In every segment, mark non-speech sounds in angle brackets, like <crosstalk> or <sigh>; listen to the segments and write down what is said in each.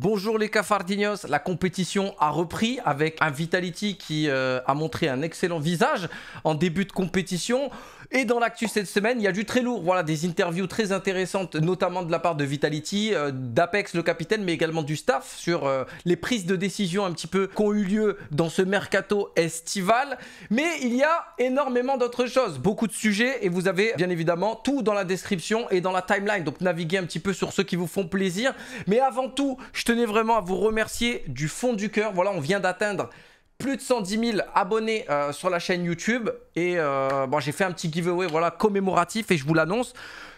Bonjour les cafardinos, la compétition a repris avec un Vitality qui euh, a montré un excellent visage en début de compétition. Et dans l'actu cette semaine, il y a du très lourd, voilà, des interviews très intéressantes, notamment de la part de Vitality, euh, d'Apex le capitaine, mais également du staff sur euh, les prises de décision un petit peu qui ont eu lieu dans ce mercato estival. Mais il y a énormément d'autres choses, beaucoup de sujets, et vous avez bien évidemment tout dans la description et dans la timeline. Donc naviguez un petit peu sur ceux qui vous font plaisir. Mais avant tout, je tenais vraiment à vous remercier du fond du cœur. Voilà, on vient d'atteindre plus de 110 000 abonnés euh, sur la chaîne YouTube. Et euh, bon, j'ai fait un petit giveaway voilà, commémoratif et je vous l'annonce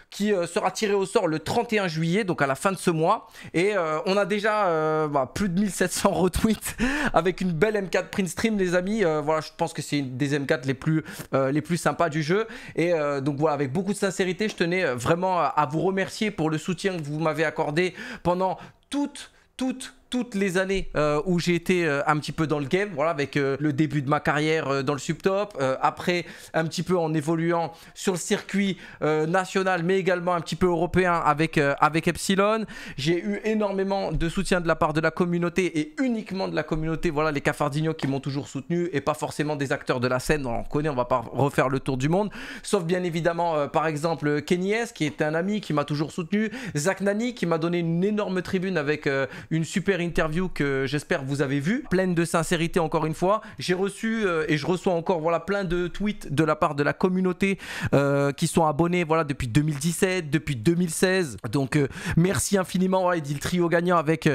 qui euh, sera tiré au sort le 31 juillet, donc à la fin de ce mois. Et on a déjà bah, plus de 1700 retweets <laughs> avec une belle M4 Print Stream, les amis. voilà, je pense que c'est une des M4 les plus, les plus sympas du jeu. Et donc voilà, avec beaucoup de sincérité, je tenais vraiment à vous remercier pour le soutien que vous m'avez accordé pendant toute toutes toutes les années euh, où j'ai été euh, un petit peu dans le game, voilà, avec euh, le début de ma carrière dans le subtop, après un petit peu en évoluant sur le circuit national, mais également un petit peu européen avec, avec Epsilon. J'ai eu énormément de soutien de la part de la communauté et uniquement de la communauté, voilà, les cafardigno qui m'ont toujours soutenu et pas forcément des acteurs de la scène, on connaît, on va pas refaire le tour du monde, sauf bien évidemment, par exemple, Kenny S, qui est un ami qui m'a toujours soutenu, Zach Nani, qui m'a donné une énorme tribune avec une super interview que j'espère vous avez vu. pleine de sincérité encore une fois. J'ai reçu euh, et je reçois encore voilà, plein de tweets de la part de la communauté euh, qui sont abonnés voilà, depuis 2017, depuis 2016. Donc euh, merci infiniment. il dit le trio gagnant avec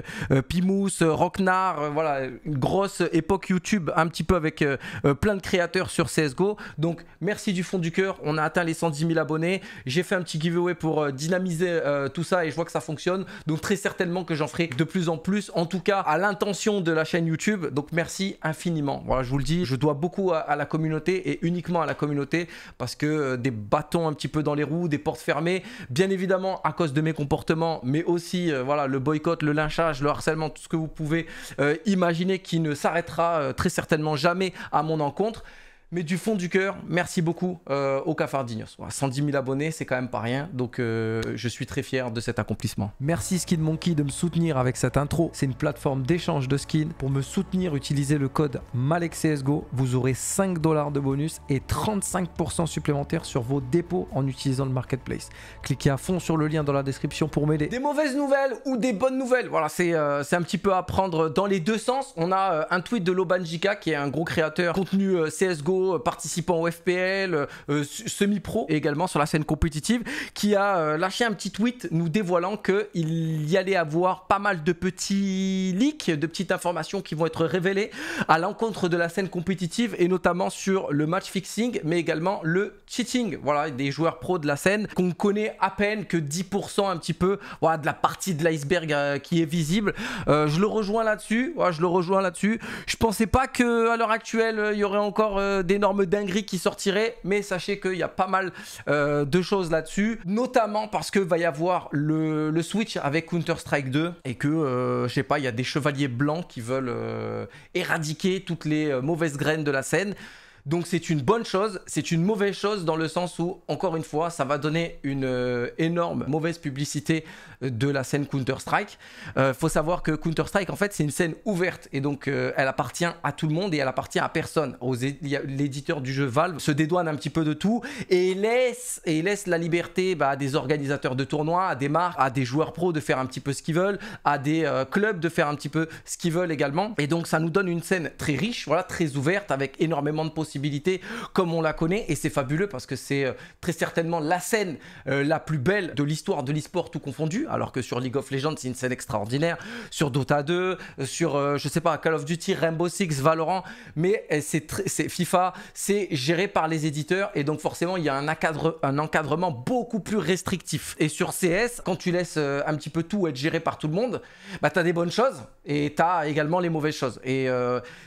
Pimous, Rocknar, voilà, une grosse époque YouTube un petit peu avec plein de créateurs sur CSGO. Donc merci du fond du cœur. On a atteint les 110 000 abonnés. J'ai fait un petit giveaway pour dynamiser tout ça et je vois que ça fonctionne. Donc très certainement que j'en ferai de plus en plus en tout cas à l'intention de la chaîne YouTube. Donc merci infiniment. Voilà, je vous le dis, je dois beaucoup à, la communauté et uniquement à la communauté parce que euh, des bâtons un petit peu dans les roues, des portes fermées, bien évidemment à cause de mes comportements, mais aussi euh, voilà le boycott, le lynchage, le harcèlement, tout ce que vous pouvez euh, imaginer qui ne s'arrêtera très certainement jamais à mon encontre. Mais du fond du cœur, merci beaucoup au euh, aux Cafardinos. 110 000 abonnés, c'est quand même pas rien. Donc euh, je suis très fier de cet accomplissement. Merci Skin Monkey de me soutenir avec cette intro. C'est une plateforme d'échange de skins. Pour me soutenir, utilisez le code MALEXCSGO. Vous aurez 5 dollars de bonus et 35% supplémentaires sur vos dépôts en utilisant le marketplace. Cliquez à fond sur le lien dans la description pour m'aider. Des mauvaises nouvelles ou des bonnes nouvelles. Voilà, c'est euh, un petit peu à prendre dans les deux sens. On a un tweet de Lobanjika qui est un gros créateur contenu CSGO euh, participant au FPL, euh, euh, semi-pro et également sur la scène compétitive, qui a lâché un petit tweet nous dévoilant qu'il y allait avoir pas mal de petits leaks, de petites informations qui vont être révélées à l'encontre de la scène compétitive et notamment sur le match fixing, mais également le cheating. Voilà, des joueurs pros de la scène qu'on connaît à peine que 10% un petit peu voilà, de la partie de l'iceberg qui est visible. je le rejoins là-dessus. je le rejoins là-dessus. Je pensais pas que à l'heure actuelle il y aurait encore des d'énormes dingueries qui sortiraient, mais sachez qu'il y a pas mal euh, de choses là-dessus, notamment parce que va y avoir le, Switch avec Counter-Strike 2 et que, euh, je sais pas, il y a des chevaliers blancs qui veulent euh, éradiquer toutes les mauvaises graines de la scène. Donc c'est une bonne chose, c'est une mauvaise chose dans le sens où, encore une fois, ça va donner une euh, énorme mauvaise publicité euh, de la scène Counter-Strike. Euh, faut savoir que Counter-Strike, en fait, c'est une scène ouverte et donc euh, elle appartient à tout le monde et elle appartient à personne. L'éditeur du jeu Valve se dédouane un petit peu de tout et laisse, et laisse la liberté bah, à des organisateurs de tournois, à des marques, à des joueurs pros de faire un petit peu ce qu'ils veulent, à des clubs de faire un petit peu ce qu'ils veulent également. Et donc ça nous donne une scène très riche, voilà, très ouverte avec énormément de possibilités comme on la connaît et c'est fabuleux parce que c'est euh, très certainement la scène euh, la plus belle de l'histoire de l'esport tout confondu alors que sur League of Legends c'est une scène extraordinaire sur Dota 2 euh, sur je sais pas Call of Duty Rainbow Six Valorant mais c'est FIFA c'est géré par les éditeurs et donc forcément il y a un, cadre un encadrement beaucoup plus restrictif et sur CS quand tu laisses un petit peu tout être géré par tout le monde bah t'as des bonnes choses et t'as également les mauvaises choses et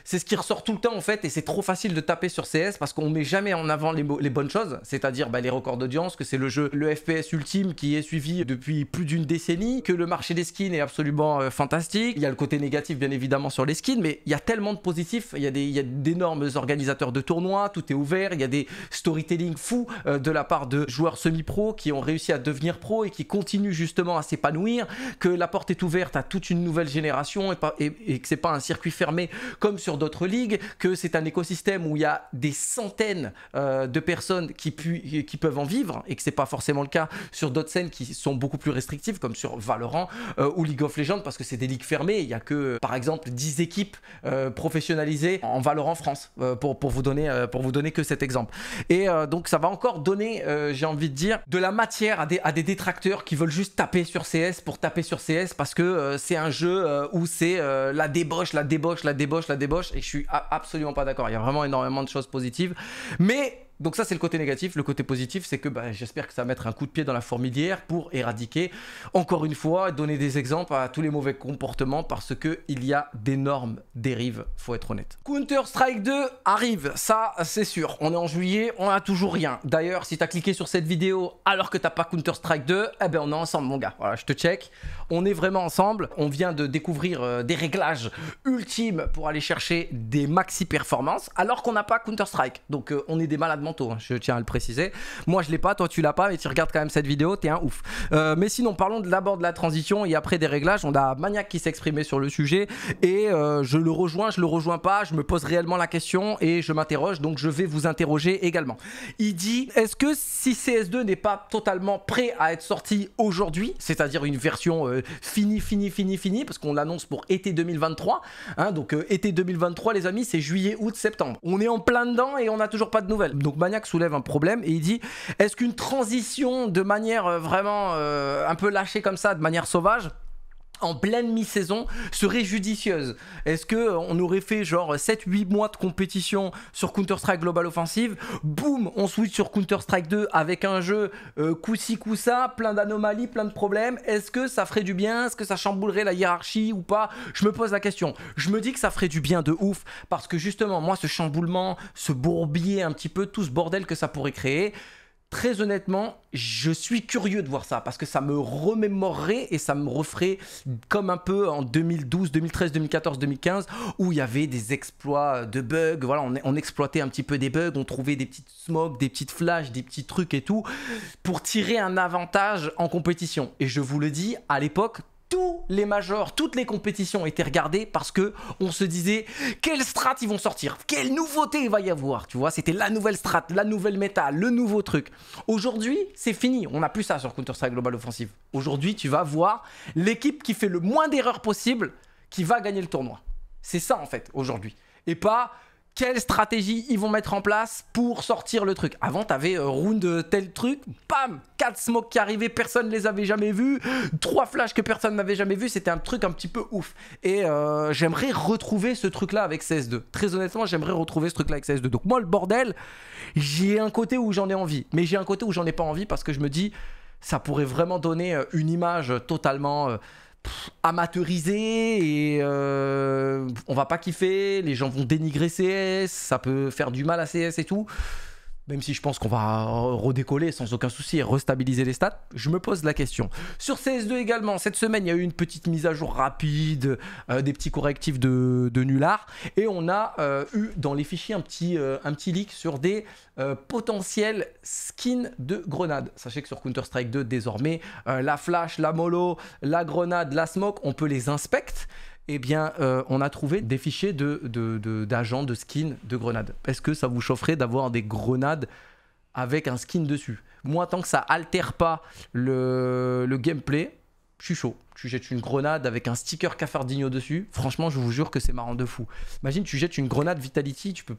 c'est ce qui ressort tout le temps en fait et c'est trop facile de taper sur CS parce qu'on met jamais en avant les, bonnes choses, c'est-à-dire bah, les records d'audience, que c'est le jeu, le FPS ultime qui est suivi depuis plus d'une décennie, que le marché des skins est absolument euh, fantastique. Il y a le côté négatif bien évidemment sur les skins, mais il y a tellement de positifs. Il y a d'énormes organisateurs de tournois, tout est ouvert, il y a des storytelling fous euh, de la part de joueurs semi-pro qui ont réussi à devenir pro et qui continuent justement à s'épanouir, que la porte est ouverte à toute une nouvelle génération et, et, et que c'est pas un circuit fermé comme sur d'autres ligues, que c'est un écosystème où il y a des centaines euh, de personnes qui, qui, peuvent en vivre et que c'est pas forcément le cas sur d'autres scènes qui sont beaucoup plus restrictives comme sur Valorant euh, ou League of Legends parce que c'est des ligues fermées, il y a que par exemple 10 équipes euh, professionnalisées en Valorant France pour, pour, vous donner, pour vous donner que cet exemple. Et donc ça va encore donner, j'ai envie de dire, de la matière à des, à des détracteurs qui veulent juste taper sur CS pour taper sur CS parce que c'est un jeu où c'est la débauche, la débauche, la débauche, la débauche et je suis absolument pas d'accord. Il y a vraiment énormément de choses positive Mais donc ça c'est le côté négatif. Le côté positif c'est que bah, j'espère que ça va mettre un coup de pied dans la fourmilière pour éradiquer, encore une fois, donner des exemples à tous les mauvais comportements parce qu'il y a d'énormes dérives, faut être honnête. Counter-Strike 2 arrive, ça c'est sûr. On est en juillet, on a toujours rien. D'ailleurs, si tu as cliqué sur cette vidéo alors que t'as pas Counter-Strike 2, eh ben on est ensemble mon gars. Voilà, je te check. On est vraiment ensemble. On vient de découvrir euh, des réglages ultimes pour aller chercher des maxi performances alors qu'on n'a pas Counter-Strike. Donc euh, on est des malades Hein, je tiens à le préciser. Moi je l'ai pas, toi tu l'as pas, mais tu regardes quand même cette vidéo, t'es un ouf. Euh, mais sinon, parlons d'abord de la transition et après des réglages. On a Maniac qui s'exprimait sur le sujet et euh, je le rejoins, je le rejoins pas, je me pose réellement la question et je m'interroge, donc je vais vous interroger également. Il dit est-ce que si CS2 n'est pas totalement prêt à être sorti aujourd'hui, c'est-à-dire une version fini euh, finie, finie, finie, finie, parce qu'on l'annonce pour été 2023, hein, donc été 2023 les amis, c'est juillet, août, septembre. On est en plein dedans et on n'a toujours pas de nouvelles. Donc Bagnac soulève un problème et il dit est-ce qu'une transition de manière euh, vraiment euh, un peu lâchée comme ça, de manière sauvage, en pleine mi-saison serait judicieuse Est-ce que euh, on aurait fait genre 7-8 mois de compétition sur Counter-Strike Global Offensive, boum, on switch sur Counter-Strike 2 avec un jeu euh, coup plein d'anomalies, plein de problèmes, est-ce que ça ferait du bien Est-ce que ça chamboulerait la hiérarchie ou pas Je me pose la question. Je me dis que ça ferait du bien de ouf parce que justement moi ce chamboulement, ce bourbier un petit peu, tout ce bordel que ça pourrait créer, très honnêtement, je suis curieux de voir ça parce que ça me remémorerait et ça me referait comme un peu en 2012, 2013, 2014, 2015 où il y avait des exploits de bugs. Voilà, on, exploitait un petit peu des bugs, on trouvait des petites smokes, des petites flashs, des petits trucs et tout pour tirer un avantage en compétition. Et je vous le dis, à l'époque, tous les majors, toutes les compétitions étaient regardées parce que on se disait quelle strat ils vont sortir, quelle nouveauté il va y avoir, tu vois, c'était la nouvelle strat, la nouvelle méta, le nouveau truc. Aujourd'hui, c'est fini, on n'a plus ça sur Counter-Strike Global Offensive. Aujourd'hui, tu vas voir l'équipe qui fait le moins d'erreurs possible qui va gagner le tournoi. C'est ça en fait aujourd'hui. Et pas quelle stratégie ils vont mettre en place pour sortir le truc. Avant, t'avais avais euh, round euh, tel truc, bam, 4 smokes qui arrivaient, personne ne les avait jamais vus, 3 flashs que personne n'avait jamais vus, c'était un truc un petit peu ouf. Et euh, j'aimerais retrouver ce truc-là avec CS2. Très honnêtement, j'aimerais retrouver ce truc-là avec CS2. Donc moi, le bordel, j'ai un côté où j'en ai envie, mais j'ai un côté où j'en ai pas envie parce que je me dis, ça pourrait vraiment donner une image totalement amateurisé et euh, on va pas kiffer, les gens vont dénigrer CS, ça peut faire du mal à CS et tout même si je pense qu'on va redécoller sans aucun souci et restabiliser les stats, je me pose la question. Sur CS2 également, cette semaine, il y a eu une petite mise à jour rapide, euh, des petits correctifs de, de nullard, et on a euh, eu dans les fichiers un petit, euh, un petit leak sur des potentiels skins de grenades. Sachez que sur Counter-Strike 2, désormais, la flash, la mollo, la grenade, la smoke, on peut les inspecter eh bien, euh, on a trouvé des fichiers d'agents, de, de, skins de grenades. Est-ce que ça vous chaufferait d'avoir des grenades avec un skin dessus Moi, tant que ça altère pas le, le gameplay, je suis chaud. Tu jettes une grenade avec un sticker Cafardinho dessus. Franchement, je vous jure que c'est marrant de fou. Imagine, tu jettes une grenade Vitality, tu peux,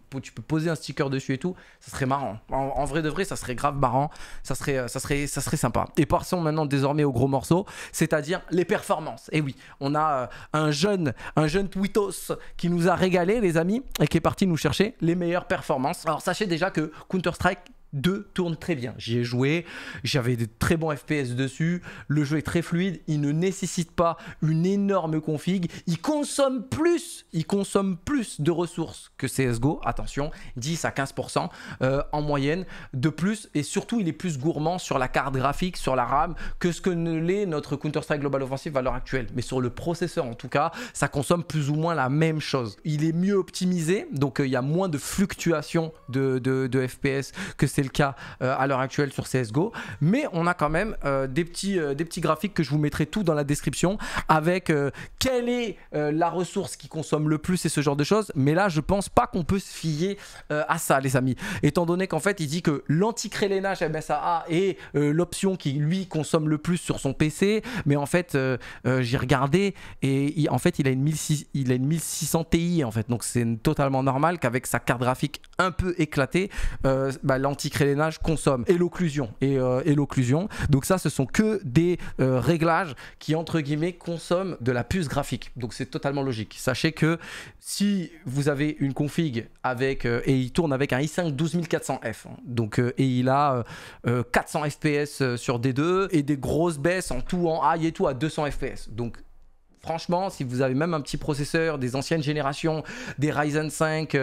poser un sticker dessus et tout. Ça serait marrant. En, vrai de vrai, ça serait grave marrant. Ça serait, euh, ça serait, ça serait sympa. Et passons maintenant désormais au gros morceau, c'est-à-dire les performances. Et eh oui, on a euh, un jeune, un jeune Twitos qui nous a régalé, les amis, et qui est parti nous chercher les meilleures performances. Alors sachez déjà que Counter-Strike 2 tourne très bien. J'y ai joué, j'avais de très bons FPS dessus, le jeu est très fluide, il ne nécessite pas une énorme config, il consomme plus, il consomme plus de ressources que CSGO, attention, 10 à 15% euh, en moyenne de plus, et surtout il est plus gourmand sur la carte graphique, sur la RAM, que ce que ne l'est notre Counter-Strike Global Offensive à l'heure actuelle. Mais sur le processeur en tout cas, ça consomme plus ou moins la même chose. Il est mieux optimisé, donc euh, il y a moins de fluctuations de, de FPS que CSGO le cas euh, à l'heure actuelle sur CSGO. Mais on a quand même euh, des, petits, euh, des petits graphiques que je vous mettrai tout dans la description avec quelle est la ressource qui consomme le plus et ce genre de choses. Mais là, je pense pas qu'on peut se fier à ça, les amis. Étant donné qu'en fait, il dit que l'anticrélénage MSA MSAA est l'option qui, lui, consomme le plus sur son PC. Mais en fait, j'ai regardé et en fait, il a une 1600 il a une 1600 Ti en fait. Donc c'est totalement normal qu'avec sa carte graphique un peu éclatée, bah, lanti les consomme et l'occlusion euh, et, l'occlusion. Donc ça, ce sont que des euh, réglages qui entre guillemets consomment de la puce graphique. Donc c'est totalement logique. Sachez que si vous avez une config avec euh, et il tourne avec un i5 12400F, hein. donc et il a 400 FPS sur D2 et des grosses baisses en tout en high et tout à 200 FPS. Donc Franchement, si vous avez même un petit processeur des anciennes générations, des Ryzen 5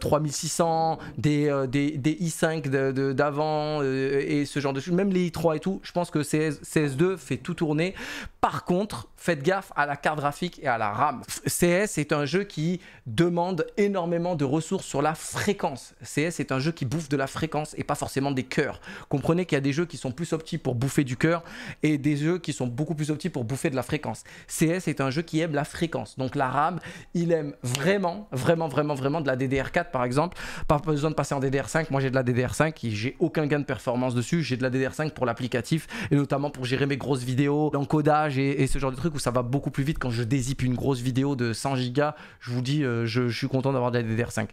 3600, euh, euh, des, des, i5 d'avant euh, et ce genre de choses, même les i3 et tout, je pense que CS, 2 fait tout tourner. Par contre, faites gaffe à la carte graphique et à la RAM. CS est un jeu qui demande énormément de ressources sur la fréquence. CS est un jeu qui bouffe de la fréquence et pas forcément des cœurs. Comprenez qu'il y a des jeux qui sont plus optiques pour bouffer du cœur et des jeux qui sont beaucoup plus optiques pour bouffer de la fréquence. CS est un jeu qui aime la fréquence. Donc l'arabe, il aime vraiment, vraiment, vraiment, vraiment de la DDR4 par exemple. Pas besoin de passer en DDR5. Moi j'ai de la DDR5 j'ai aucun gain de performance dessus. J'ai de la DDR5 pour l'applicatif et notamment pour gérer mes grosses vidéos, l'encodage et, ce genre de trucs où ça va beaucoup plus vite quand je dézippe une grosse vidéo de 100 gigas. Je vous dis, euh, je, suis content d'avoir de la DDR5.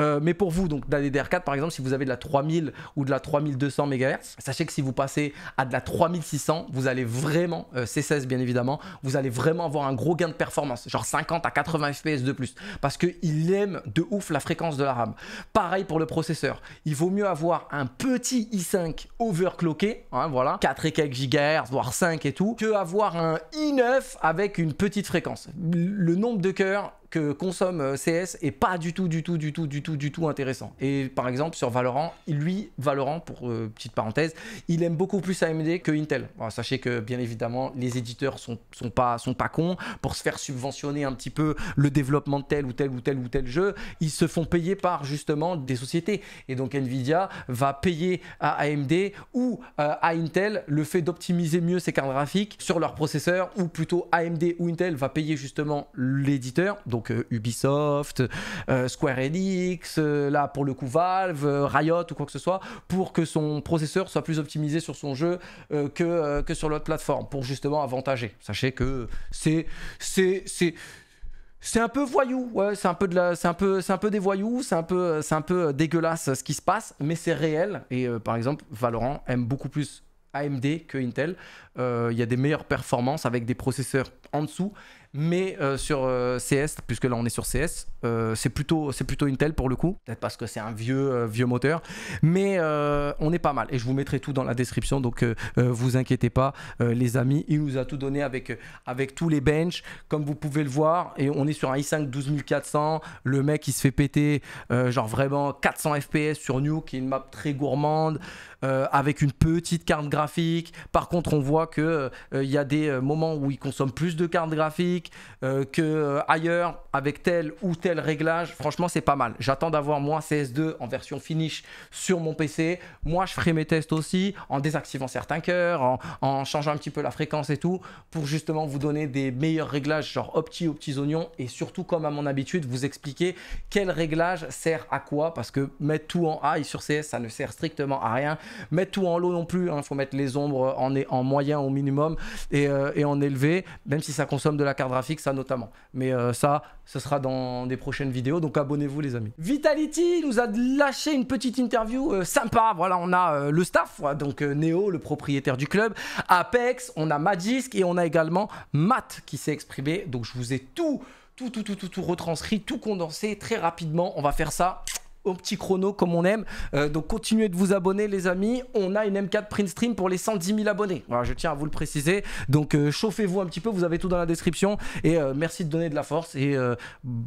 Euh, mais pour vous, donc de la DDR4 par exemple, si vous avez de la 3000 ou de la 3200 MHz, sachez que si vous passez à de la 3600, vous allez vraiment, euh, C16 bien évidemment, vous allez vraiment avoir un gros gain de performance, genre 50 à 80 fps de plus, parce qu'il aime de ouf la fréquence de la RAM. Pareil pour le processeur, il vaut mieux avoir un petit i5 overclocké, hein, voilà, 4 et quelques gigahertz, voire 5 et tout, que avoir un i9 avec une petite fréquence. Le nombre de cœurs, consomme euh, CS est pas du tout, du tout, du tout, du tout, du tout intéressant. Et par exemple, sur Valorant, lui, Valorant, pour euh, petite parenthèse, il aime beaucoup plus AMD que Intel. sachez que, bien évidemment, les éditeurs sont, sont, pas, sont pas cons. Pour se faire subventionner un petit peu le développement de tel ou tel ou tel ou tel jeu, ils se font payer par justement des sociétés. Et donc, Nvidia va payer à AMD ou euh, à Intel le fait d'optimiser mieux ses cartes graphiques sur leur processeur, ou plutôt AMD ou Intel va payer justement l'éditeur, donc Ubisoft, euh, Square Enix, euh, là pour le coup Valve, euh, Riot ou quoi que ce soit, pour que son processeur soit plus optimisé sur son jeu que, que sur l'autre plateforme, pour justement avantager. Sachez que c'est c'est c'est un peu voyou, c'est un peu de c'est un peu, c'est un peu des voyous, c'est un peu, c'est un peu dégueulasse ce qui se passe, mais c'est réel. Et par exemple, Valorant aime beaucoup plus AMD que Intel. Il y a des meilleures performances avec des processeurs en dessous, mais euh, sur euh, CS, puisque là on est sur CS, euh, c'est plutôt, plutôt Intel pour le coup, peut-être parce que c'est un vieux, vieux moteur, mais on est pas mal. Et je vous mettrai tout dans la description, donc vous inquiétez pas, les amis, il nous a tout donné avec, avec tous les benches, comme vous pouvez le voir, et on est sur un i5 12400, le mec il se fait péter, genre vraiment 400 FPS sur New qui est une map très gourmande, avec une petite carte graphique. Par contre, on voit qu'il il y a des moments où il consomme plus de cartes graphiques euh, que euh, ailleurs avec tel ou tel réglage. Franchement, c'est pas mal. J'attends d'avoir moi CS2 en version finish sur mon PC. Moi, je ferai mes tests aussi en désactivant certains cœurs, en, changeant un petit peu la fréquence et tout pour justement vous donner des meilleurs réglages genre opti aux petits oignons et surtout comme à mon habitude vous expliquer quel réglage sert à quoi parce que mettre tout en high sur CS ça ne sert strictement à rien. Mettre tout en low non plus, il hein, faut mettre les ombres en, en moyen au minimum et, euh, et en élevé même si ça consomme de la carte ça notamment. Mais euh, ça, ce sera dans des prochaines vidéos, donc abonnez-vous les amis. Vitality nous a lâché une petite interview euh, sympa. Voilà, on a euh, le staff, donc Neo, le propriétaire du club, Apex, on a Magisk et on a également Matt qui s'est exprimé. Donc je vous ai tout, tout, tout, tout, tout, tout retranscrit, tout condensé très rapidement. On va faire ça petit chrono comme on aime. Euh, donc continuez de vous abonner les amis. On a une M4 print stream pour les 110 000 abonnés. Voilà, je tiens à vous le préciser. Donc euh, chauffez-vous un petit peu, vous avez tout dans la description. Et euh, merci de donner de la force. Et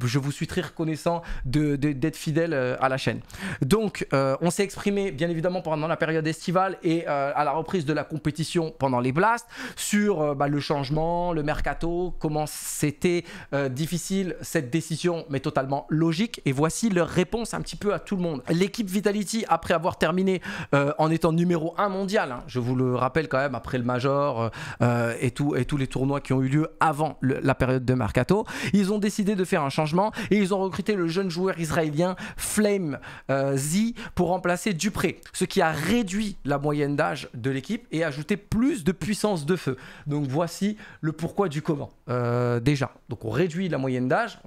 je vous suis très reconnaissant d'être de, fidèle à la chaîne. Donc on s'est exprimé bien évidemment pendant la période estivale et à la reprise de la compétition pendant les blasts sur bah, le changement, le mercato, comment c'était difficile cette décision mais totalement logique. Et voici leur réponse un petit peu à tout le monde. L'équipe Vitality, après avoir terminé euh, en étant numéro 1 mondial, hein, je vous le rappelle quand même, après le Major euh, euh, et, tous les tournois qui ont eu lieu avant la période de Mercato, ils ont décidé de faire un changement et ils ont recruté le jeune joueur israélien Flame Z pour remplacer Dupré, ce qui a réduit la moyenne d'âge de l'équipe et ajouté plus de puissance de feu. Donc voici le pourquoi du comment déjà. Donc on réduit la moyenne d'âge,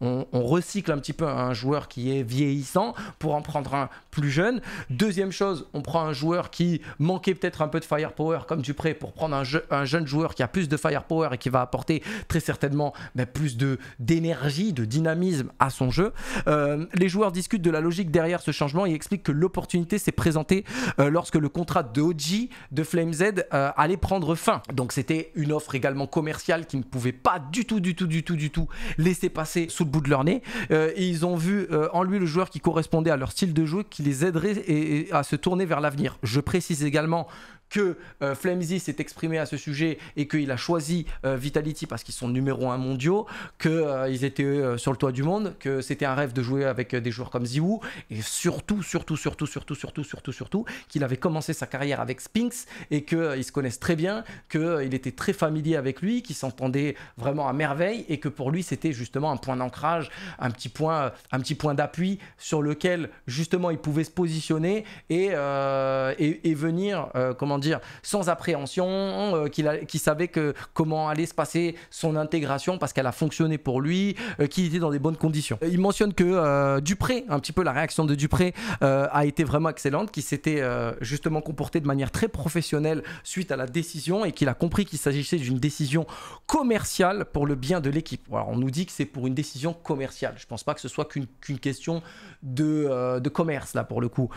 on recycle un petit peu un joueur qui est vieillissant pour en prendre un plus jeune. Deuxième chose, on prend un joueur qui manquait peut-être un peu de firepower comme Dupré pour prendre un, jeune joueur qui a plus de firepower et qui va apporter très certainement ben, plus d'énergie, de, dynamisme à son jeu. Euh, les joueurs discutent de la logique derrière ce changement et expliquent que l'opportunité s'est présentée euh, lorsque le contrat de OG de Flame Z euh, allait prendre fin. Donc c'était une offre également commerciale qui ne pouvait pas du tout, du tout, du tout, du tout laisser passer sous le bout de leur nez. et ils ont vu en lui le joueur qui correspondait à leur style de jeu, qu'il les et à se tourner vers l'avenir. Je précise également que euh, Flemzy s'est exprimé à ce sujet et qu'il a choisi euh, Vitality parce qu'ils sont numéro un mondiaux, qu'ils euh, ils étaient sur le toit du monde, que c'était un rêve de jouer avec des joueurs comme Ziwu et surtout, surtout, surtout, surtout, surtout, surtout, surtout, qu'il avait commencé sa carrière avec Spinx et qu'ils se connaissent très bien, qu'il était très familier avec lui, qu'il s'entendait vraiment à merveille et que pour lui c'était justement un point d'ancrage, un petit point, un petit point d'appui sur lequel justement il pouvait se positionner et, et, et venir, comment dire, sans appréhension, euh, qu'il savait que, comment allait se passer son intégration parce qu'elle a fonctionné pour lui, euh, qu'il était dans des bonnes conditions. Il mentionne que euh, Dupré, un petit peu la réaction de Dupré a été vraiment excellente, qu'il s'était justement comporté de manière très professionnelle suite à la décision et qu'il a compris qu'il s'agissait d'une décision commerciale pour le bien de l'équipe. Alors on nous dit que c'est pour une décision commerciale. Je pense pas que ce soit qu'une question de, de commerce là pour le coup.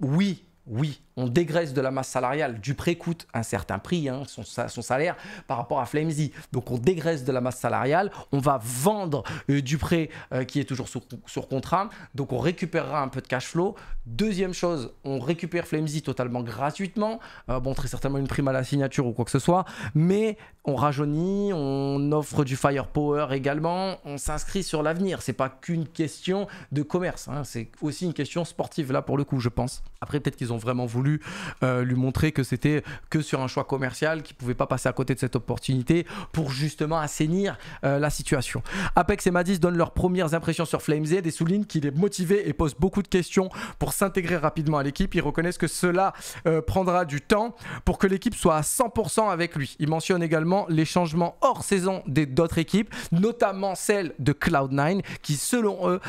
Oui, oui, on dégraisse de la masse salariale. Dupré coûte un certain prix, hein, son, salaire, par rapport à Flamesy. Donc on dégraisse de la masse salariale, on va vendre euh, Dupré euh, qui est toujours sur, contrat, donc on récupérera un peu de cash flow. Deuxième chose, on récupère Flamesy totalement gratuitement, euh, bon très certainement une prime à la signature ou quoi que ce soit, mais on rajeunit, on offre du firepower également, on s'inscrit sur l'avenir. C'est pas qu'une question de commerce, hein, c'est aussi une question sportive là pour le coup, je pense. Après peut-être qu'ils ont ont vraiment voulu euh, lui montrer que c'était que sur un choix commercial, qu'ils ne pouvaient pas passer à côté de cette opportunité pour justement assainir euh, la situation. Apex et Madis donnent leurs premières impressions sur FlameZ et soulignent qu'il est motivé et pose beaucoup de questions pour s'intégrer rapidement à l'équipe. Ils reconnaissent que cela euh, prendra du temps pour que l'équipe soit à 100% avec lui. Ils mentionnent également les changements hors saison des d'autres équipes, notamment celle de Cloud9, qui selon eux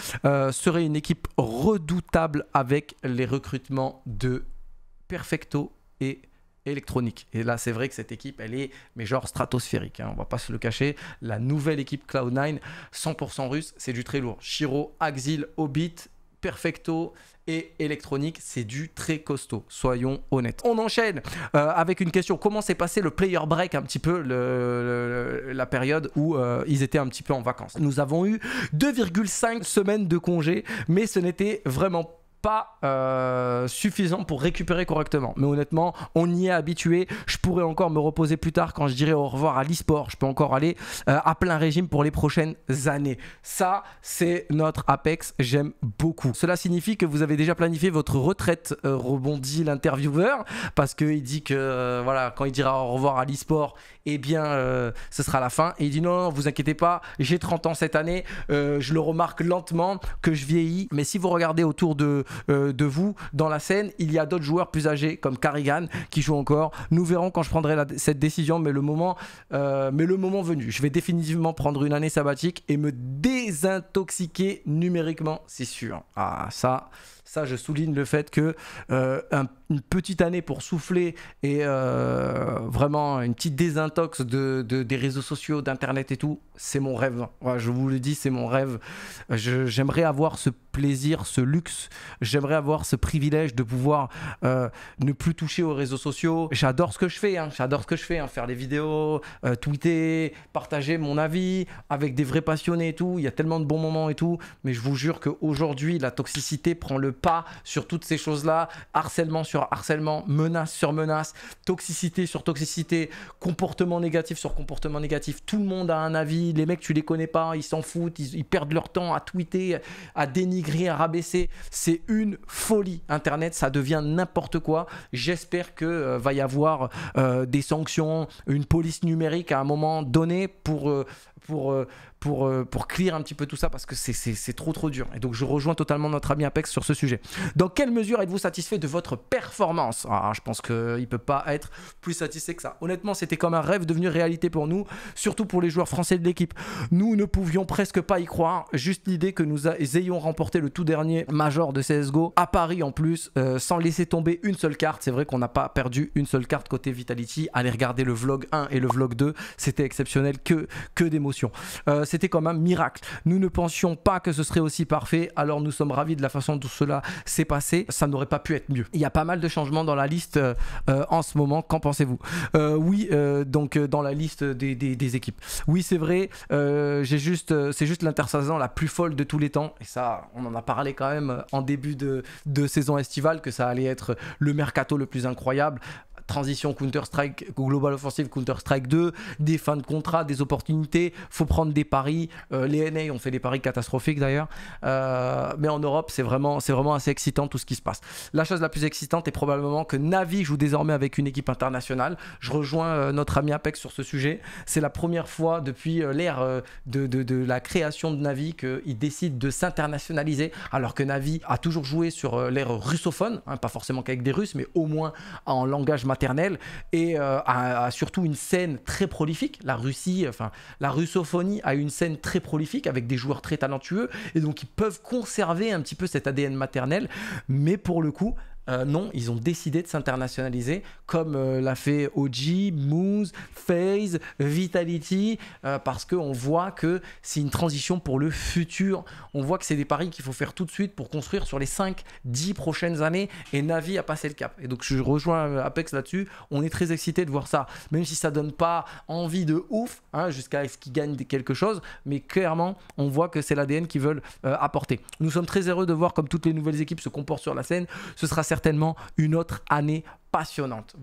serait une équipe redoutable avec les recrutements de perfecto et électronique. Et là, c'est vrai que cette équipe, elle est, mais genre stratosphérique. Hein, on va pas se le cacher. La nouvelle équipe Cloud9, 100% russe, c'est du très lourd. Shiro, Axil, Hobbit, Perfecto et électronique, c'est du très costaud, soyons honnêtes. On enchaîne euh, avec une question, comment s'est passé le player break un petit peu, la période où euh, ils étaient un petit peu en vacances Nous avons eu 2,5 semaines de congé, mais ce n'était vraiment pas pas euh, suffisant pour récupérer correctement. Mais honnêtement, on y est habitué. Je pourrais encore me reposer plus tard quand je dirai au revoir à l'e-sport. Je peux encore aller euh, à plein régime pour les prochaines années. Ça, c'est notre Apex. J'aime beaucoup. Cela signifie que vous avez déjà planifié votre retraite, euh, rebondit l'intervieweur, parce qu'il dit que voilà, quand il dira au revoir à l'e-sport, eh bien, ce sera la fin. Et il dit non, non, vous inquiétez pas, j'ai 30 ans cette année. je le remarque lentement que je vieillis. Mais si vous regardez autour de, euh, de vous dans la scène. Il y a d'autres joueurs plus âgés comme Carrigan qui jouent encore. Nous verrons quand je prendrai cette décision, mais le moment, euh, mais le moment venu, je vais définitivement prendre une année sabbatique et me désintoxiquer numériquement, c'est sûr. Ah ça, ça, je souligne le fait que euh, une petite année pour souffler et euh, vraiment une petite désintox de, des réseaux sociaux, d'internet et tout, c'est mon rêve. je vous le dis, c'est mon rêve. J'aimerais avoir ce plaisir, ce luxe. J'aimerais avoir ce privilège de pouvoir euh, ne plus toucher aux réseaux sociaux. J'adore ce que je fais. Hein. J'adore ce que je fais. Hein. Faire des vidéos, tweeter, partager mon avis avec des vrais passionnés et tout. Il y a tellement de bons moments et tout. Mais je vous jure qu'aujourd'hui, la toxicité prend le pas sur toutes ces choses-là, harcèlement sur harcèlement, menace sur menace, toxicité sur toxicité, comportement négatif sur comportement négatif. Tout le monde a un avis, les mecs, tu les connais pas, ils s'en foutent, ils, perdent leur temps à tweeter, à dénigrer, à rabaisser. C'est une folie. Internet, ça devient n'importe quoi. J'espère que euh, va y avoir euh, des sanctions, une police numérique à un moment donné pour, euh, pour, pour, euh, pour clear un petit peu tout ça parce que c'est trop trop dur. Et donc je rejoins totalement notre ami Apex sur ce sujet. Dans quelle mesure êtes-vous satisfait de votre performance ah, ah, Je pense qu'il ne peut pas être plus satisfait que ça. Honnêtement, c'était comme un rêve devenu réalité pour nous, surtout pour les joueurs français de l'équipe. Nous ne pouvions presque pas y croire. Juste l'idée que nous ayons remporté le tout dernier major de CSGO à Paris en plus, euh, sans laisser tomber une seule carte. C'est vrai qu'on n'a pas perdu une seule carte côté Vitality. Allez regarder le vlog 1 et le vlog 2, c'était exceptionnel, que, que d'émotion. Euh, c'était comme un miracle. Nous ne pensions pas que ce serait aussi parfait, alors nous sommes ravis de la façon dont cela s'est passé. Ça n'aurait pas pu être mieux. Il y a pas mal de changements dans la liste euh, euh, en ce moment. Qu'en pensez-vous euh, Oui, donc dans la liste des, équipes. Oui, c'est vrai. J'ai juste, c'est juste l'intersaison la plus folle de tous les temps. Et ça, on en a parlé quand même en début de, de saison estivale que ça allait être le mercato le plus incroyable transition Counter-Strike, Global Offensive Counter-Strike 2, des fins de contrat, des opportunités, faut prendre des paris. Euh, les NA ont fait des paris catastrophiques d'ailleurs. Euh, mais en Europe, c'est vraiment, c'est vraiment assez excitant tout ce qui se passe. La chose la plus excitante est probablement que Navi joue désormais avec une équipe internationale. Je rejoins euh, notre ami Apex sur ce sujet. C'est la première fois depuis l'ère de, de, la création de Navi qu'il décide de s'internationaliser, alors que Navi a toujours joué sur l'ère russophone, hein, pas forcément qu'avec des Russes, mais au moins en langage maternelle et euh, a, surtout une scène très prolifique. La Russie, enfin la russophonie a une scène très prolifique avec des joueurs très talentueux et donc ils peuvent conserver un petit peu cet ADN maternel, mais pour le coup euh, non, ils ont décidé de s'internationaliser comme euh, l'a fait OG, Moose, FaZe, Vitality, parce euh, parce qu'on voit que c'est une transition pour le futur. On voit que c'est des paris qu'il faut faire tout de suite pour construire sur les 5-10 prochaines années et Navi a passé le cap. Et donc je rejoins Apex là-dessus, on est très excité de voir ça, même si ça donne pas envie de ouf hein, jusqu'à ce qu'ils gagnent quelque chose, mais clairement on voit que c'est l'ADN qu'ils veulent apporter. Nous sommes très heureux de voir comme toutes les nouvelles équipes se comportent sur la scène. Ce sera certainement certainement une autre année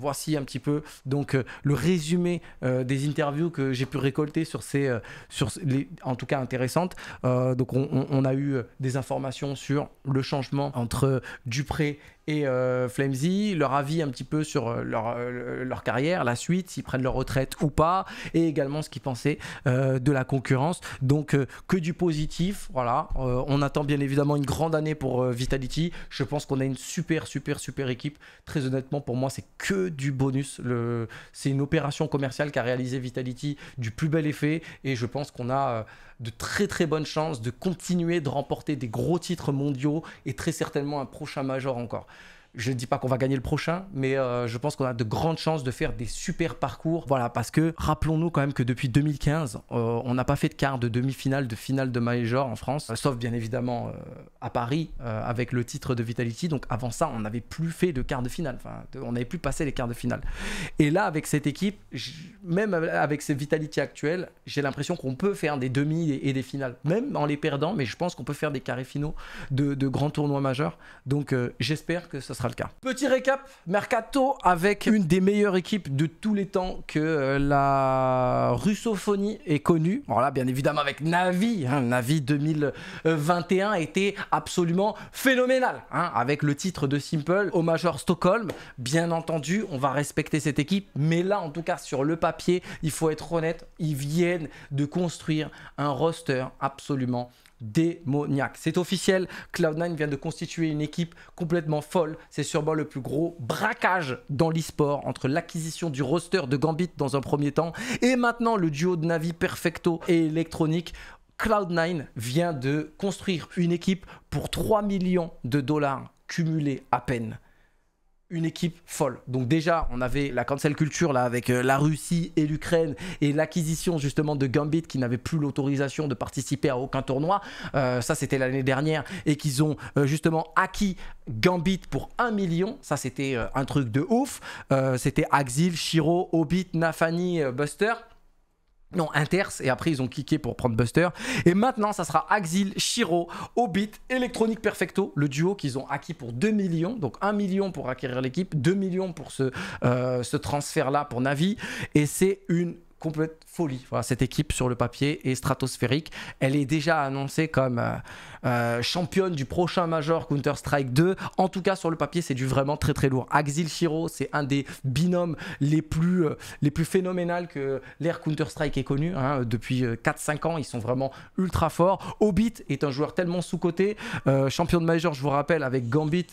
Voici un petit peu donc euh, le résumé euh, des interviews que j'ai pu récolter sur ces, euh, sur les, en tout cas intéressantes. donc on, a eu des informations sur le changement entre Dupré et Flamesy, leur avis un petit peu sur leur, leur carrière, la suite, s'ils prennent leur retraite ou pas, et également ce qu'ils pensaient de la concurrence. Donc que du positif, voilà. on attend bien évidemment une grande année pour Vitality. Je pense qu'on a une super super super équipe. Très honnêtement pour moi moi, c'est que du bonus. C'est une opération commerciale qu'a réalisé Vitality du plus bel effet. Et je pense qu'on a euh, de très très bonnes chances de continuer de remporter des gros titres mondiaux et très certainement un prochain major encore. Je ne dis pas qu'on va gagner le prochain, mais euh, je pense qu'on a de grandes chances de faire des super parcours. Voilà, parce que rappelons-nous quand même que depuis 2015, euh, on n'a pas fait de quart de demi-finale, de finale de Major en France, euh, sauf bien évidemment à Paris avec le titre de Vitality. Donc avant ça, on n'avait plus fait de quart de finale. Enfin, on n'avait plus passé les quarts de finale. Et là, avec cette équipe, même avec cette Vitality actuelle, j'ai l'impression qu'on peut faire des demi et, des finales, même en les perdant. Mais je pense qu'on peut faire des carrés finaux de, de grands tournois majeurs. Donc j'espère que ça sera le cas. Petit récap, Mercato avec une des meilleures équipes de tous les temps que euh, la russophonie est connue. Voilà, bien évidemment avec Navi. Hein, Navi 2021 était absolument phénoménal hein, avec le titre de Simple au Major Stockholm. Bien entendu, on va respecter cette équipe, mais là en tout cas sur le papier, il faut être honnête, ils viennent de construire un roster absolument démoniaque. C'est officiel, Cloud9 vient de constituer une équipe complètement folle. C'est sûrement le plus gros braquage dans l'e-sport entre l'acquisition du roster de Gambit dans un premier temps et maintenant le duo de Navi Perfecto et Electronic. Cloud9 vient de construire une équipe pour 3 millions de dollars cumulés à peine une équipe folle. Donc déjà, on avait la cancel culture là avec euh, la Russie et l'Ukraine et l'acquisition justement de Gambit qui n'avait plus l'autorisation de participer à aucun tournoi. Euh, ça, c'était l'année dernière et qu'ils ont euh, justement acquis Gambit pour un million. Ça, c'était un truc de ouf. c'était Axil, Shiro, Hobbit, Nafani, Buster. Non, Inters, et après ils ont cliqué pour prendre Buster. Et maintenant, ça sera Axil, Shiro, Obit, Electronic Perfecto, le duo qu'ils ont acquis pour 2 millions. Donc 1 million pour acquérir l'équipe, 2 millions pour ce, euh, ce transfert-là pour Navi. Et c'est une complète folie. Voilà, cette équipe sur le papier est stratosphérique. Elle est déjà annoncée comme... Euh, euh, championne du prochain Major Counter-Strike 2. En tout cas, sur le papier, c'est du vraiment très très lourd. Axil Shiro, c'est un des binômes les plus, euh, les plus phénoménales que l'ère Counter-Strike ait connu hein. Depuis 4-5 euh, ans, ils sont vraiment ultra forts. Obit est un joueur tellement sous côté champion de Major, je vous rappelle, avec Gambit,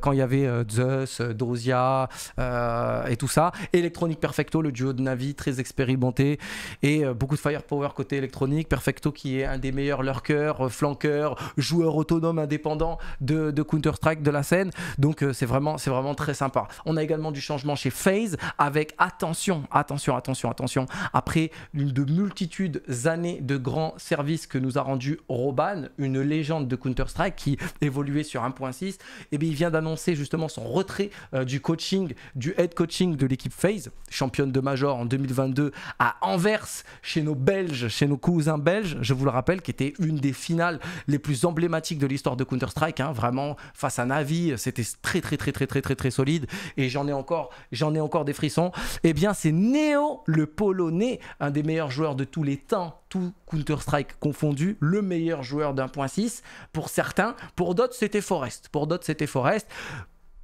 quand il y avait Zeus, Drosia et tout ça. Electronic Perfecto, le duo de Navi, très expérimenté. Et beaucoup de firepower côté électronique. Perfecto qui est un des meilleurs lurkers, flanqueurs, joueur autonome indépendant de, Counter-Strike de la scène. Donc euh, c'est vraiment, c'est vraiment très sympa. On a également du changement chez FaZe avec attention, attention, attention, attention. Après une de multitudes années de grands services que nous a rendu Roban, une légende de Counter-Strike qui évoluait sur 1.6, et eh bien il vient d'annoncer justement son retrait euh, du coaching, du head coaching de l'équipe FaZe, championne de major en 2022 à Anvers, chez nos Belges, chez nos cousins belges, je vous le rappelle, qui était une des finales les plus emblématique de l'histoire de Counter-Strike. Hein, vraiment, face à Navi, c'était très, très, très, très, très, très, très solide. Et j'en ai encore, j'en ai encore des frissons. Eh bien, c'est Neo, le Polonais, un des meilleurs joueurs de tous les temps, tout Counter-Strike confondu, le meilleur joueur d'1.6. Pour certains, pour d'autres, c'était Forest. Pour d'autres, c'était Forest.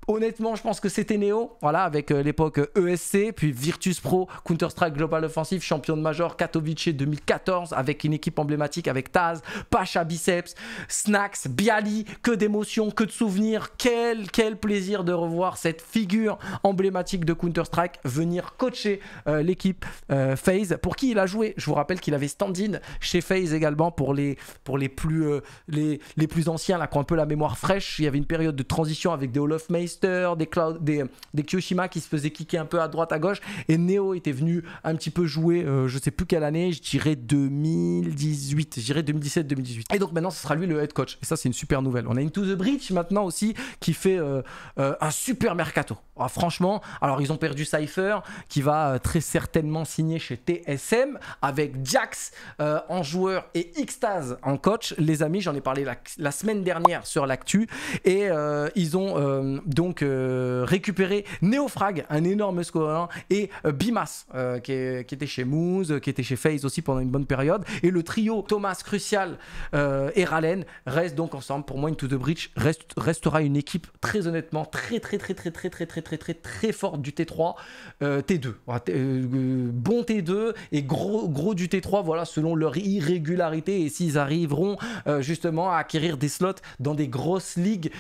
Honnêtement, je pense que c'était Néo voilà, avec euh, l'époque ESC, euh, e puis Virtus Pro, Counter-Strike Global Offensive, champion de Major, Katowice 2014, avec une équipe emblématique avec Taz, Pacha Biceps, Snacks, Bialy, que d'émotions, que de souvenirs. Quel, quel plaisir de revoir cette figure emblématique de Counter-Strike venir coacher euh, l'équipe FaZe, pour qui il a joué. Je vous rappelle qu'il avait stand-in chez FaZe également pour les, pour les, plus, les, les plus anciens, là, qui ont un peu la mémoire fraîche. Il y avait une période de transition avec des Hall of des, Cloud, des, Kyoshima qui se faisaient kicker un peu à droite, à gauche. Et Neo était venu un petit peu jouer, euh, je sais plus quelle année, je dirais 2018, je dirais 2017-2018. Et donc maintenant, ce sera lui le head coach. Et ça, c'est une super nouvelle. On a une To The Bridge maintenant aussi qui fait euh, euh, un super mercato. Ah, franchement, alors ils ont perdu Cypher qui va très certainement signer chez TSM avec Jax en joueur et Xtaz en coach. Les amis, j'en ai parlé la, semaine dernière sur l'actu. Et ils ont donc euh, récupérer Neofrag, un énorme scoreur, et euh, Bimas, euh, qui, était chez Moose, qui était chez FaZe aussi pendant une bonne période. Et le trio Thomas, Crucial et Ralen reste donc ensemble. Pour moi, Into the Breach restera une équipe très honnêtement très très très très très très très très très très forte du T3, T2. bon T2 et gros, gros du T3, voilà, selon leur irrégularité et s'ils arriveront justement à acquérir des slots dans des grosses ligues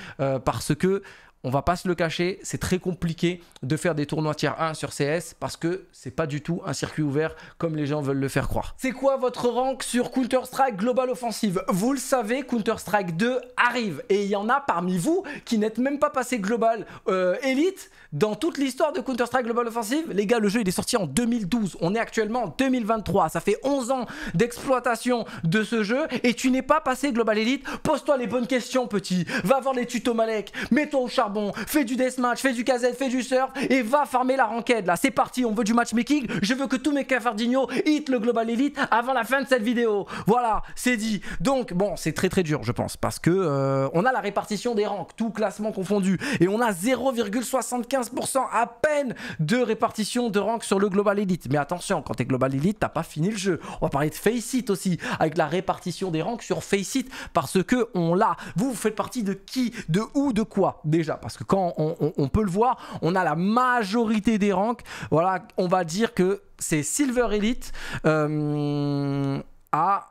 parce que on va pas se le cacher, c'est très compliqué de faire des tournois tiers 1 sur CS parce que c'est pas du tout un circuit ouvert comme les gens veulent le faire croire. C'est quoi votre rank sur Counter-Strike Global Offensive Vous le savez, Counter-Strike 2 arrive et il y en a parmi vous qui n'êtes même pas passé Global euh, Elite dans toute l'histoire de Counter-Strike Global Offensive, les gars, le jeu il est sorti en 2012. On est actuellement en 2023. Ça fait 11 ans d'exploitation de ce jeu et tu n'es pas passé Global Elite. Pose-toi les bonnes questions, petit. Va voir les tutos Malek, mets-toi au charbon, fais du deathmatch, fais du KZ, fais du surf et va farmer la ranked. Là, c'est parti. On veut du matchmaking. Je veux que tous mes cafardignos hit le Global Elite avant la fin de cette vidéo. Voilà, c'est dit. Donc, bon, c'est très très dur, je pense, parce que euh, on a la répartition des ranks, tout classement confondu, et on a 0,75 15% à peine de répartition de rank sur le Global Elite. Mais attention, quand t'es Global Elite, t'as pas fini le jeu. On va parler de Faceit aussi, avec la répartition des ranks sur Faceit, parce que on l'a. Vous, vous faites partie de qui, de où, de quoi déjà Parce que quand on, peut le voir, on a la majorité des ranks. Voilà, on va dire que c'est Silver Elite euh, à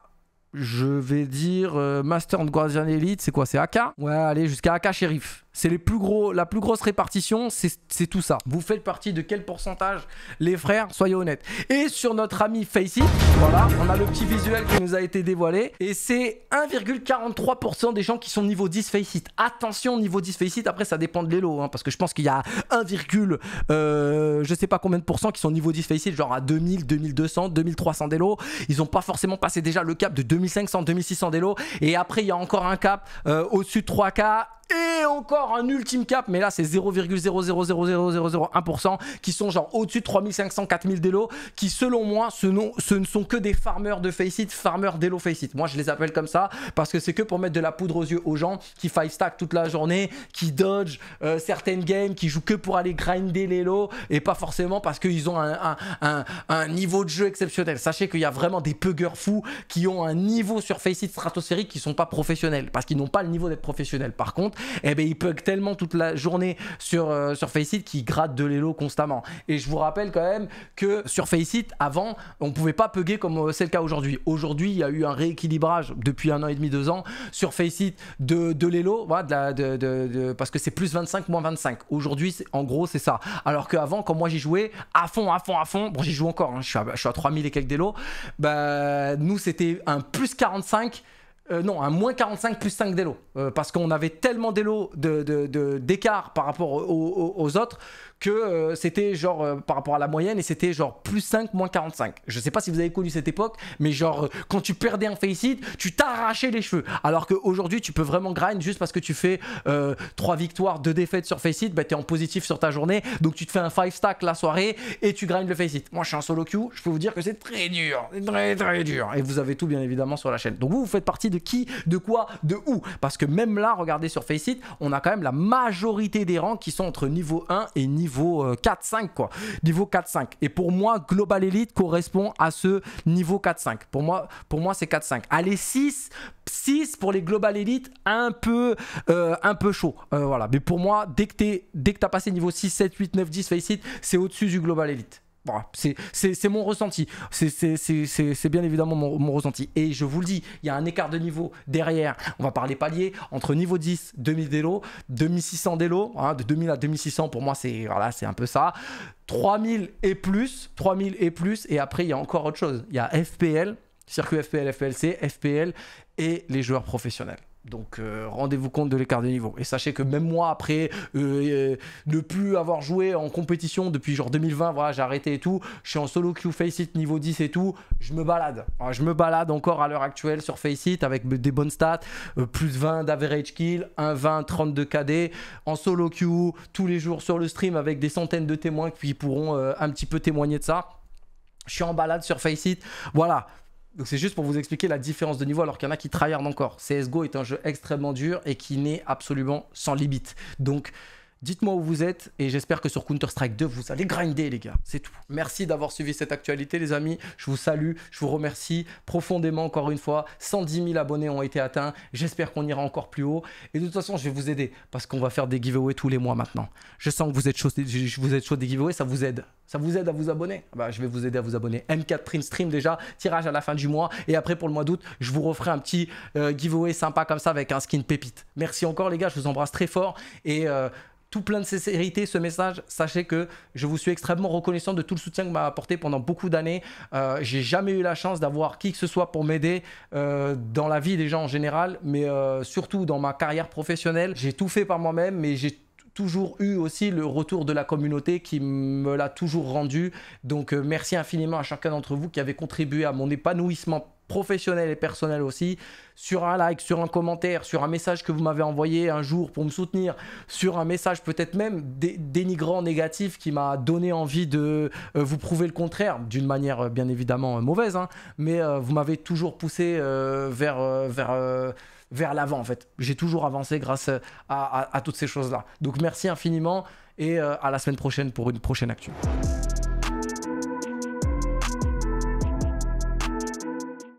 je vais dire euh, Master and Guardian Elite, c'est quoi C'est AK Ouais, allez, jusqu'à AK Sheriff. C'est les plus gros, la plus grosse répartition, c'est tout ça. Vous faites partie de quel pourcentage, les frères Soyez honnêtes. Et sur notre ami Faceit, voilà, on a le petit visuel qui nous a été dévoilé. Et c'est 1,43% des gens qui sont niveau 10 Faceit. Attention, niveau 10 Faceit, après ça dépend de l'élo, hein, parce que je pense qu'il y a 1, euh, je sais pas combien de pourcents qui sont niveau 10 Faceit, genre à 2000, 2200, 2300 d'élo. Ils n'ont pas forcément passé déjà le cap de 2500, 2600 d'élo. Et après, il y a encore un cap euh, au-dessus de 3K et encore un ultime cap, mais là c'est 0,0000001% qui sont genre au-dessus de 3500, 4000 d'elo, qui selon moi ce, ce ne sont que des farmers de Faceit, farmers d'elo Faceit. Moi je les appelle comme ça parce que c'est que pour mettre de la poudre aux yeux aux gens qui five stack toute la journée, qui dodge euh, certaines games, qui jouent que pour aller grinder les et pas forcément parce qu'ils ont un, un, niveau de jeu exceptionnel. Sachez qu'il y a vraiment des puggers fous qui ont un niveau sur Faceit stratosphérique qui sont pas professionnels parce qu'ils n'ont pas le niveau d'être professionnels. Par contre, et eh ben, il bug tellement toute la journée sur, euh, sur Faceit qu'il gratte de l'élo constamment. Et je vous rappelle quand même que sur Faceit, avant, on ne pouvait pas pugger comme euh, c'est le cas aujourd'hui. Aujourd'hui, il y a eu un rééquilibrage depuis un an et demi, deux ans sur Faceit de, de l'élo, parce que c'est plus 25, moins 25. Aujourd'hui, en gros, c'est ça. Alors qu'avant, quand moi j'y jouais, à fond, à fond, à fond, bon, j'y joue encore, hein, je, suis à, 3000 et quelques d'élo, bah, nous c'était un plus 45 euh, non, un moins 45 plus 5 d'élo. Euh, parce qu'on avait tellement d'élo d'écart de, de, par rapport aux, autres que euh, c'était genre par rapport à la moyenne et c'était genre plus 5, moins 45. Je sais pas si vous avez connu cette époque, mais genre quand tu perdais un hit tu t'arrachais les cheveux. Alors qu'aujourd'hui, tu peux vraiment grind juste parce que tu fais 3 victoires, 2 défaites sur faceit, bah t'es en positif sur ta journée, donc tu te fais un 5 stack la soirée et tu grindes le hit Moi je suis un solo queue, je peux vous dire que c'est très dur, très très dur. Et vous avez tout bien évidemment sur la chaîne. Donc vous, vous faites partie de qui, de quoi, de où. Parce que même là, regardez sur Faceit, on a quand même la majorité des rangs qui sont entre niveau 1 et niveau 4-5 euh, quoi. Niveau 4-5. Et pour moi, Global Elite correspond à ce niveau 4-5. Pour moi, pour moi c'est 4-5. Allez 6, 6 pour les Global Elite, un peu, euh, un peu chaud. Euh, voilà. Mais pour moi, dès que tu as passé niveau 6, 7, 8, 9, 10 Faceit, c'est au-dessus du Global Elite c'est mon ressenti. C'est bien évidemment mon, ressenti. Et je vous le dis, il y a un écart de niveau derrière. On va parler palier entre niveau 10, 2000 d'élo, 2600 hein, d'élo, de 2000 à 2600 pour moi c'est un peu ça. 3000 et plus, 3000 et plus. Et après il y a encore autre chose. Il y a FPL, circuit FPL, FPLC, FPL et les joueurs professionnels. Donc euh, rendez-vous compte de l'écart de niveau. Et sachez que même moi, après euh, euh, ne plus avoir joué en compétition depuis genre 2020, voilà, j'ai arrêté et tout, je suis en solo queue Faceit niveau 10 et tout, je me balade. je me balade encore à l'heure actuelle sur Faceit avec des bonnes stats, plus 20 d'average kill, 1 20, 32 KD, en solo queue, tous les jours sur le stream avec des centaines de témoins qui pourront un petit peu témoigner de ça. Je suis en balade sur Faceit. Voilà, donc c'est juste pour vous expliquer la différence de niveau alors qu'il y en a qui tryhardent encore. CSGO est un jeu extrêmement dur et qui n'est absolument sans limite. Donc Dites-moi où vous êtes et j'espère que sur Counter-Strike 2, vous allez grinder, les gars. C'est tout. Merci d'avoir suivi cette actualité, les amis. Je vous salue, je vous remercie profondément encore une fois. 110 000 abonnés ont été atteints. J'espère qu'on ira encore plus haut. Et de toute façon, je vais vous aider parce qu'on va faire des giveaways tous les mois maintenant. Je sens que vous êtes chaud, vous êtes chaud des giveaways, ça vous aide. Ça vous aide à vous abonner ah bah, Je vais vous aider à vous abonner. M4 Prime Stream déjà, tirage à la fin du mois. Et après, pour le mois d'août, je vous referai un petit euh, giveaway sympa comme ça avec un skin pépite. Merci encore, les gars. Je vous embrasse très fort. Et. Euh, tout plein de sincérité ce message. Sachez que je vous suis extrêmement reconnaissant de tout le soutien que m'a apporté pendant beaucoup d'années. Euh, j'ai jamais eu la chance d'avoir qui que ce soit pour m'aider euh, dans la vie des gens en général, mais euh, surtout dans ma carrière professionnelle. J'ai tout fait par moi-même, mais j'ai toujours eu aussi le retour de la communauté qui me l'a toujours rendu. Donc euh, merci infiniment à chacun d'entre vous qui avez contribué à mon épanouissement professionnel et personnel aussi, sur un like, sur un commentaire, sur un message que vous m'avez envoyé un jour pour me soutenir, sur un message peut-être même dénigrant, négatif, qui m'a donné envie de euh, vous prouver le contraire, d'une manière euh, bien évidemment mauvaise, hein. mais vous m'avez toujours poussé vers... vers vers l'avant en fait. J'ai toujours avancé grâce euh, à, toutes ces choses-là. Donc merci infiniment et euh, à la semaine prochaine pour une prochaine actu.